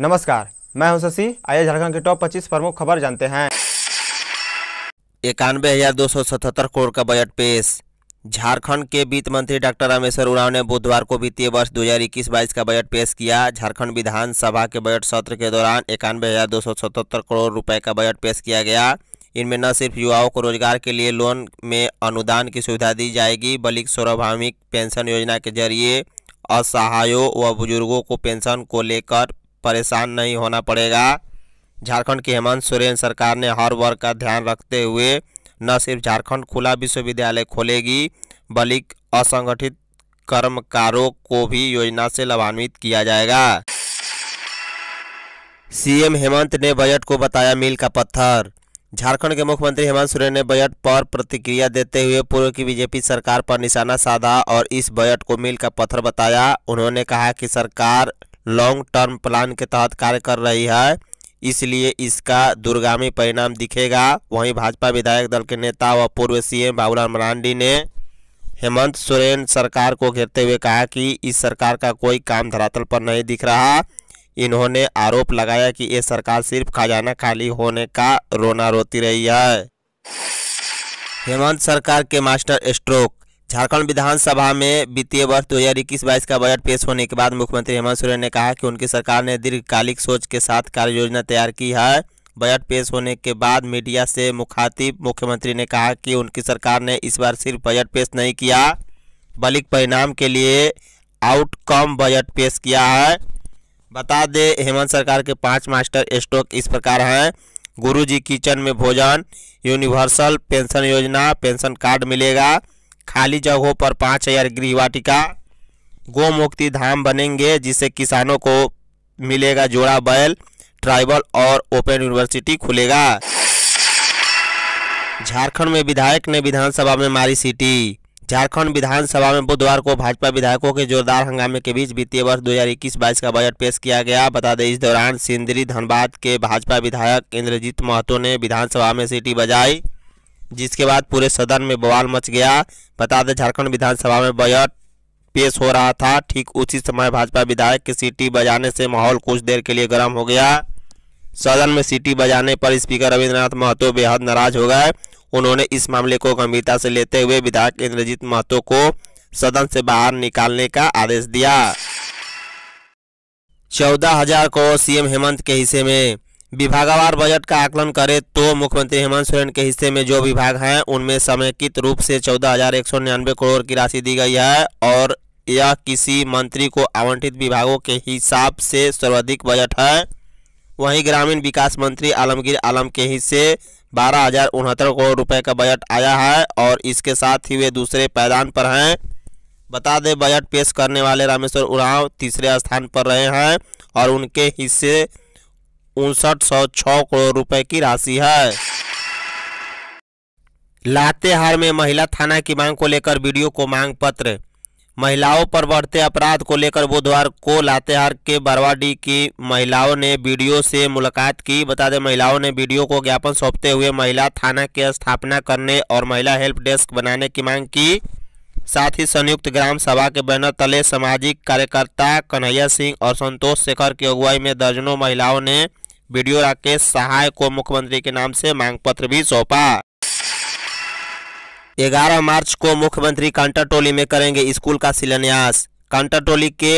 नमस्कार मैं हूं शशि आइए झारखंड के टॉप 25 प्रमुख खबर जानते हैं इक्यानवे हजार दो सौ सतहत्तर करोड़ का बजट पेश झारखंड के वित्त मंत्री डॉक्टर रामेश्वर उरांव ने बुधवार को वित्तीय वर्ष 2021-22 का बजट पेश किया झारखंड विधानसभा के बजट सत्र के दौरान इक्यानवे हजार दो सौ सतहत्तर करोड़ रुपए का बजट पेश किया गया इनमें न सिर्फ युवाओं को रोजगार के लिए लोन में अनुदान की सुविधा दी जाएगी बल्कि सार्वभौमिक पेंशन योजना के जरिए असहायों व बुजुर्गों को पेंशन को लेकर परेशान नहीं होना पड़ेगा झारखंड की हेमंत सोरेन सरकार ने हर वर्ग का ध्यान रखते हुए न सिर्फ झारखंड खुला विश्वविद्यालय खोलेगी बल्कि असंगठित कर्मकारों को भी योजना से लाभान्वित किया जाएगा सीएम हेमंत ने बजट को बताया मील का पत्थर झारखंड के मुख्यमंत्री हेमंत सोरेन ने बजट पर प्रतिक्रिया देते हुए पूर्व की बीजेपी सरकार पर निशाना साधा और इस बजट को मील का पत्थर बताया उन्होंने कहा कि सरकार लॉन्ग टर्म प्लान के तहत कार्य कर रही है इसलिए इसका दूरगामी परिणाम दिखेगा वहीं भाजपा विधायक दल के नेता व पूर्व सीएम बाबूलाल मरांडी ने हेमंत सोरेन सरकार को घेरते हुए कहा कि इस सरकार का कोई काम धरातल पर नहीं दिख रहा इन्होंने आरोप लगाया कि ये सरकार सिर्फ खजाना खाली होने का रोना रोती रही है हेमंत सरकार के मास्टर स्ट्रोक झारखंड विधानसभा में वित्तीय वर्ष दो हज़ार इक्कीस बाईस का बजट पेश होने के बाद मुख्यमंत्री हेमंत सोरेन ने कहा कि उनकी सरकार ने दीर्घकालिक सोच के साथ कार्य योजना तैयार की है बजट पेश होने के बाद मीडिया से मुखातिब मुख्यमंत्री ने कहा कि उनकी सरकार ने इस बार सिर्फ बजट पेश नहीं किया बल्कि परिणाम के लिए आउटकम बजट पेश किया है बता दें हेमंत सरकार के पांच मास्टर स्टॉक इस प्रकार हैं गुरुजी किचन में भोजन यूनिवर्सल पेंशन योजना पेंशन कार्ड मिलेगा खाली जगहों पर पाँच हजार गृह वाटिका गोमुक्ति धाम बनेंगे जिससे किसानों को मिलेगा जोड़ा बैल ट्राइबल और ओपन यूनिवर्सिटी खुलेगा झारखंड में विधायक ने विधानसभा में मारी सीटी झारखंड विधानसभा में बुधवार को भाजपा विधायकों के जोरदार हंगामे के बीच वित्तीय वर्ष दो हजार का बजट पेश किया गया बता दें इस दौरान सिंदरी धनबाद के भाजपा विधायक इंद्रजीत महतो ने विधानसभा में सीटी बजाई जिसके बाद पूरे सदन में बवाल मच गया बता दें झारखंड विधानसभा में बजट पेश हो रहा था ठीक उसी समय भाजपा विधायक की सीटी बजाने से माहौल कुछ देर के लिए गर्म हो गया सदन में सीटी बजाने पर स्पीकर रविन्द्रनाथ महतो बेहद नाराज हो गए उन्होंने इस मामले को गंभीरता से लेते हुए विधायक इंद्रजीत महतो को सदन से बाहर निकालने का आदेश दिया चौदह हजार को सीएम हेमंत के हिस्से में विभागावार बजट का आकलन करें तो मुख्यमंत्री हेमंत सोरेन के हिस्से में जो विभाग हैं उनमें समेकित रूप से चौदह हजार एक सौ निन्यानवे करोड़ की राशि दी गई है और यह किसी मंत्री को आवंटित विभागों के हिसाब से सर्वाधिक बजट है वहीं ग्रामीण विकास मंत्री आलमगीर आलम के हिस्से बारह हजार उनहत्तर करोड़ रुपए का बजट आया है और इसके साथ ही वे दूसरे पैदान पर हैं बता दें बजट पेश करने वाले रामेश्वर उरांव तीसरे स्थान पर रहे हैं और उनके हिस्से उनसठ सौ छह करोड़ रुपए की राशि है लातेहार में महिला थाना की मांग को लेकर वीडियो को मांग पत्र महिलाओं पर बढ़ते अपराध को लेकर बुधवार को लातेहार के बरवाडी की महिलाओं ने वीडियो से मुलाकात की बता दें महिलाओं ने वीडियो को ज्ञापन सौंपते हुए महिला थाना की स्थापना करने और महिला हेल्प डेस्क बनाने की मांग की साथ ही संयुक्त ग्राम सभा के बैनर तले सामाजिक कार्यकर्ता कन्हैया सिंह और संतोष शेखर की अगुवाई में दर्जनों महिलाओं ने वीडियो राकेश सहाय को मुख्यमंत्री के नाम से मांग पत्र भी सौंपा 11 मार्च को मुख्यमंत्री कांटा टोली में करेंगे स्कूल का शिलान्यास कांटा टोली के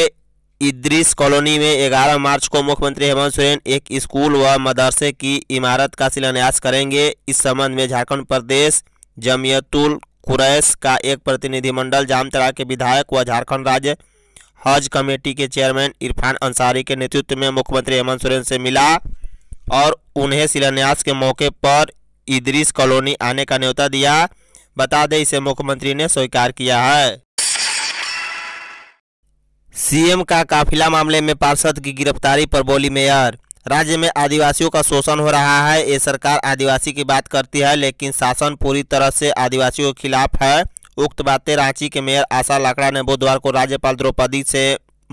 इद्रिस कॉलोनी में 11 मार्च को मुख्यमंत्री हेमंत सोरेन एक स्कूल व मदरसे की इमारत का शिलान्यास करेंगे इस संबंध में झारखंड प्रदेश जमयतुल कुरैश का एक प्रतिनिधिमंडल जामतरा के विधायक व झारखंड राज्य हज कमेटी के चेयरमैन इरफान अंसारी के नेतृत्व में मुख्यमंत्री हेमंत सोरेन से मिला और उन्हें शिलान्यास के मौके पर इदरिस कॉलोनी आने का न्योता दिया बता दें इसे मुख्यमंत्री ने स्वीकार किया है सीएम का काफिला मामले में पार्षद की गिरफ्तारी पर बोली मेयर राज्य में आदिवासियों का शोषण हो रहा है ये सरकार आदिवासी की बात करती है लेकिन शासन पूरी तरह से आदिवासियों के खिलाफ है उक्त बातें रांची के मेयर आशा लाकड़ा ने बुधवार को राज्यपाल द्रौपदी से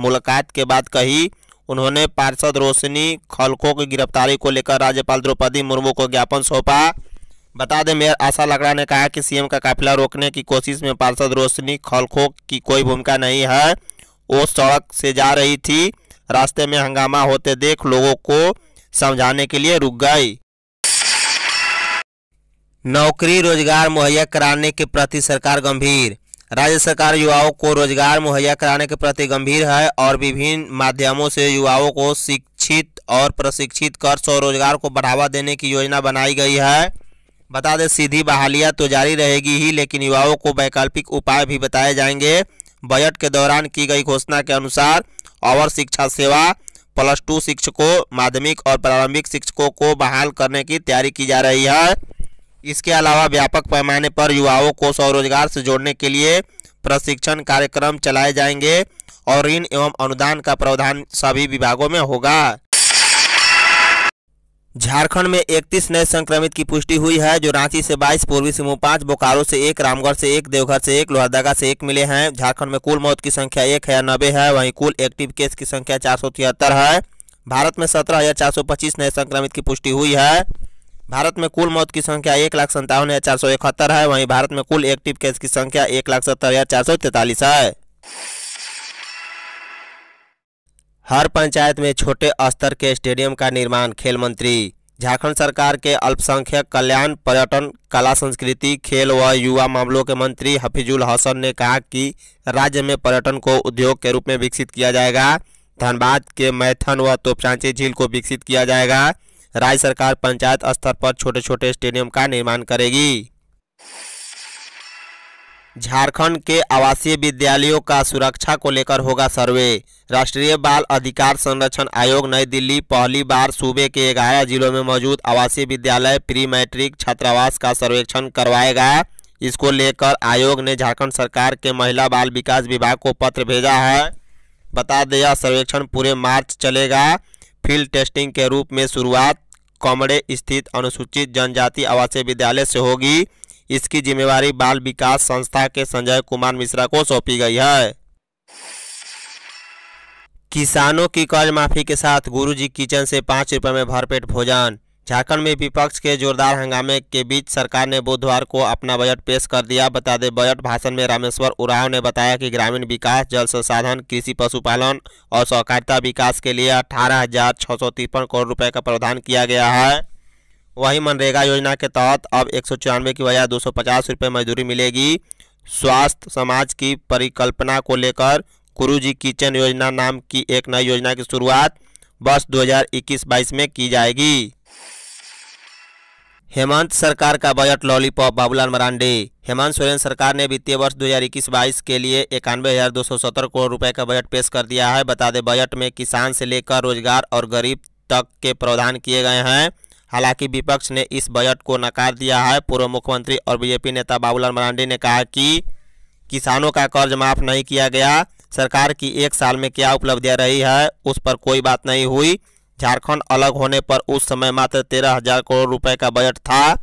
मुलाकात के बाद कही उन्होंने पार्षद रोशनी खलखो की गिरफ्तारी को लेकर राज्यपाल द्रौपदी मुर्मू को ज्ञापन सौंपा बता दें मेयर आशा लकड़ा ने कहा कि सीएम का काफिला रोकने की कोशिश में पार्षद रोशनी खलखो की कोई भूमिका नहीं है वो सड़क से जा रही थी रास्ते में हंगामा होते देख लोगों को समझाने के लिए रुक गई नौकरी रोजगार मुहैया कराने के प्रति सरकार गंभीर राज्य सरकार युवाओं को रोजगार मुहैया कराने के प्रति गंभीर है और विभिन्न माध्यमों से युवाओं को शिक्षित और प्रशिक्षित कर स्वरोजगार को बढ़ावा देने की योजना बनाई गई है बता दें सीधी बहालियां तो जारी रहेगी ही लेकिन युवाओं को वैकल्पिक उपाय भी बताए जाएंगे बजट के दौरान की गई घोषणा के अनुसार और शिक्षा सेवा प्लस टू शिक्षकों माध्यमिक और प्रारंभिक शिक्षकों को बहाल करने की तैयारी की जा रही है इसके अलावा व्यापक पैमाने पर युवाओं को स्वरोजगार से जोड़ने के लिए प्रशिक्षण कार्यक्रम चलाए जाएंगे और ऋण एवं अनुदान का प्रावधान सभी विभागों में होगा झारखंड में 31 नए संक्रमित की पुष्टि हुई है जो रांची से 22, पूर्वी सिंहभूम पाँच बोकारो से एक रामगढ़ से एक देवघर से एक लोहरदगा से एक मिले हैं झारखंड में कुल मौत की संख्या एक हजार नब्बे है वहीं कुल एक्टिव केस की संख्या चार है भारत में सत्रह नए संक्रमित की पुष्टि हुई है भारत में कुल मौत की संख्या एक लाख संतावन हजार चार सौ इकहत्तर है वहीं भारत में कुल एक्टिव केस की संख्या एक लाख सत्तर हजार चार सौ तैतालीस है हर पंचायत में छोटे स्तर के स्टेडियम का निर्माण खेल मंत्री झारखंड सरकार के अल्पसंख्यक कल्याण पर्यटन कला संस्कृति खेल व युवा मामलों के मंत्री हफीजुल हसन ने कहा कि राज्य में पर्यटन को उद्योग के रूप में विकसित किया जाएगा धनबाद के मैथन व तोपचांची झील को विकसित किया जाएगा राज्य सरकार पंचायत स्तर पर छोटे छोटे स्टेडियम का निर्माण करेगी झारखंड के आवासीय विद्यालयों का सुरक्षा को लेकर होगा सर्वे राष्ट्रीय बाल अधिकार संरक्षण आयोग नई दिल्ली पहली बार सूबे के ग्यारह जिलों में मौजूद आवासीय विद्यालय प्री मैट्रिक छात्रावास का सर्वेक्षण करवाएगा इसको लेकर आयोग ने झारखंड सरकार के महिला बाल विकास विभाग को पत्र भेजा है बता दिया सर्वेक्षण पूरे मार्च चलेगा फील्ड टेस्टिंग के रूप में शुरुआत कमड़े स्थित अनुसूचित जनजाति आवासीय विद्यालय से होगी इसकी जिम्मेवारी बाल विकास संस्था के संजय कुमार मिश्रा को सौंपी गई है किसानों की कर्ज माफी के साथ गुरुजी किचन से पाँच रुपये में भरपेट भोजन झारखंड में विपक्ष के जोरदार हंगामे के बीच सरकार ने बुधवार को अपना बजट पेश कर दिया बता दें बजट भाषण में रामेश्वर उराव ने बताया कि ग्रामीण विकास जल संसाधन कृषि पशुपालन और सहकारिता विकास के लिए अठारह हजार छः सौ तिरपन करोड़ रुपए का प्रावधान किया गया है वहीं मनरेगा योजना के तहत अब एक सौ चौरानवे की बजाय दो सौ पचास रुपये मजदूरी मिलेगी स्वास्थ्य समाज की परिकल्पना को लेकर गुरु किचन योजना नाम की एक नई योजना की शुरुआत वर्ष दो हजार में की जाएगी हेमंत सरकार का बजट लॉलीपॉप बाबूलाल मरांडी हेमंत सोरेन सरकार ने वित्तीय वर्ष 2021 बाईस के लिए इक्यानवे हज़ार दो सौ सत्तर करोड़ रुपए का बजट पेश कर दिया है बता दें बजट में किसान से लेकर रोजगार और गरीब तक के प्रावधान किए गए हैं हालांकि विपक्ष ने इस बजट को नकार दिया है पूर्व मुख्यमंत्री और बीजेपी नेता बाबूलाल मरांडी ने कहा कि किसानों का कर्ज माफ नहीं किया गया सरकार की एक साल में क्या उपलब्धियाँ रही है उस पर कोई बात नहीं हुई झारखंड अलग होने पर उस समय मात्र तेरह हजार करोड़ रुपए का बजट था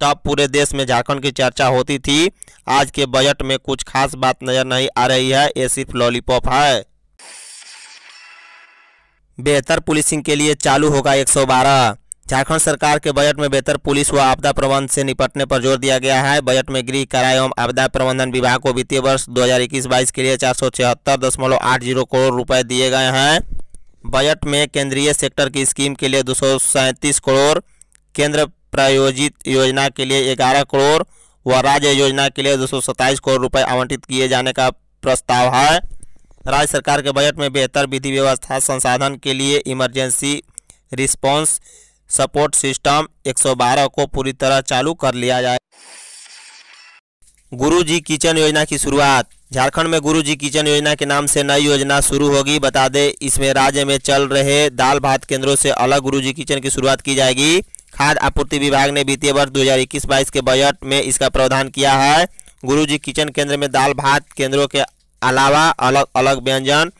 तब पूरे देश में झारखंड की चर्चा होती थी आज के बजट में कुछ खास बात नज़र नहीं आ रही है ये सिर्फ लॉलीपॉप है बेहतर पुलिसिंग के लिए चालू होगा 112 झारखंड सरकार के बजट में बेहतर पुलिस व आपदा प्रबंधन से निपटने पर जोर दिया गया है बजट में गृह कारा एवं आपदा प्रबंधन विभाग को वित्तीय वर्ष 2021-22 के लिए चार करोड़ रुपए दिए गए हैं बजट में केंद्रीय सेक्टर की स्कीम के लिए दो करोड़ केंद्र प्रायोजित योजना के लिए ग्यारह करोड़ व राज्य योजना के लिए दो करोड़ रुपए आवंटित किए जाने का प्रस्ताव है राज्य सरकार के बजट में बेहतर विधि व्यवस्था संसाधन के लिए इमरजेंसी रिस्पांस सपोर्ट सिस्टम 112 को पूरी तरह चालू कर लिया जाए गुरुजी किचन योजना की शुरुआत झारखंड में गुरुजी किचन योजना के नाम से नई योजना शुरू होगी बता दें इसमें राज्य में चल रहे दाल भात केंद्रों से अलग गुरुजी किचन की शुरुआत की जाएगी खाद्य आपूर्ति विभाग ने वित्तीय वर्ष दो हजार के बजट में इसका प्रावधान किया है गुरुजी किचन केंद्र में दाल भात केंद्रों के अलावा अलग अलग व्यंजन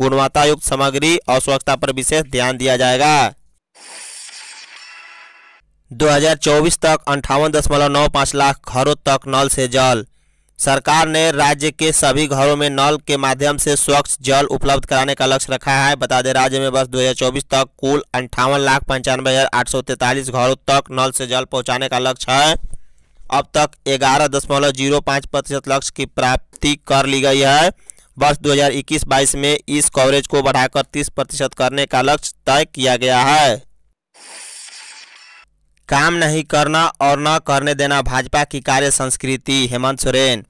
गुणवत्तायुक्त सामग्री और स्वच्छता पर विशेष ध्यान दिया जाएगा 2024 तक अंठावन दशमलव नौ पाँच लाख घरों तक नल से जल सरकार ने राज्य के सभी घरों में नल के माध्यम से स्वच्छ जल उपलब्ध कराने का लक्ष्य रखा है बता दें राज्य में वर्ष 2024 तक कुल अंठावन लाख पंचानवे हज़ार आठ सौ तैंतालीस घरों तक नल से जल पहुंचाने का लक्ष्य है अब तक ग्यारह दशमलव जीरो पाँच प्रतिशत लक्ष्य की प्राप्ति कर ली गई है वर्ष 2021-22 में इस कवरेज को बढ़ाकर 30 प्रतिशत करने का लक्ष्य तय किया गया है काम नहीं करना और न करने देना भाजपा की कार्य संस्कृति हेमंत सोरेन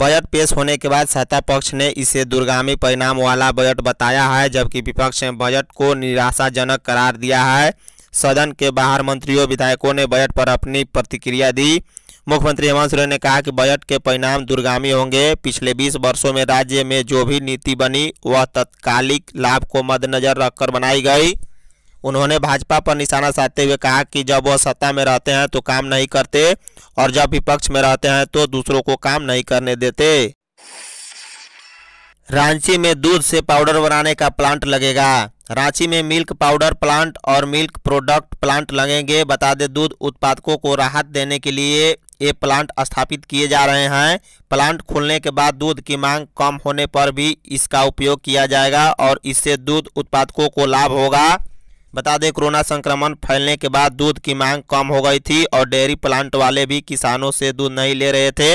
बजट पेश होने के बाद सत्ता पक्ष ने इसे दुर्गामी परिणाम वाला बजट बताया है जबकि विपक्ष ने बजट को निराशाजनक करार दिया है सदन के बाहर मंत्रियों विधायकों ने बजट पर अपनी प्रतिक्रिया दी मुख्यमंत्री हेमंत सोरेन ने कहा कि बजट के परिणाम दुर्गामी होंगे पिछले 20 वर्षों में राज्य में जो भी नीति बनी वह तत्कालिक लाभ को मद्देनजर रखकर बनाई गई उन्होंने भाजपा पर निशाना साधते हुए कहा कि जब वह सत्ता में रहते हैं तो काम नहीं करते और जब विपक्ष में रहते हैं तो दूसरों को काम नहीं करने देते रांची में दूध से पाउडर बनाने का प्लांट लगेगा रांची में मिल्क पाउडर प्लांट और मिल्क प्रोडक्ट प्लांट लगेंगे बता दें दूध उत्पादकों को राहत देने के लिए ये प्लांट स्थापित किए जा रहे हैं प्लांट खुलने के बाद दूध की मांग कम होने पर भी इसका उपयोग किया जाएगा और इससे दूध उत्पादकों को लाभ होगा बता दें कोरोना संक्रमण फैलने के बाद दूध की मांग कम हो गई थी और डेयरी प्लांट वाले भी किसानों से दूध नहीं ले रहे थे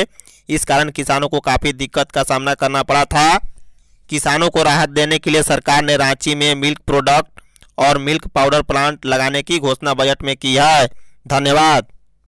इस कारण किसानों को काफ़ी दिक्कत का सामना करना पड़ा था किसानों को राहत देने के लिए सरकार ने रांची में मिल्क प्रोडक्ट और मिल्क पाउडर प्लांट लगाने की घोषणा बजट में की है धन्यवाद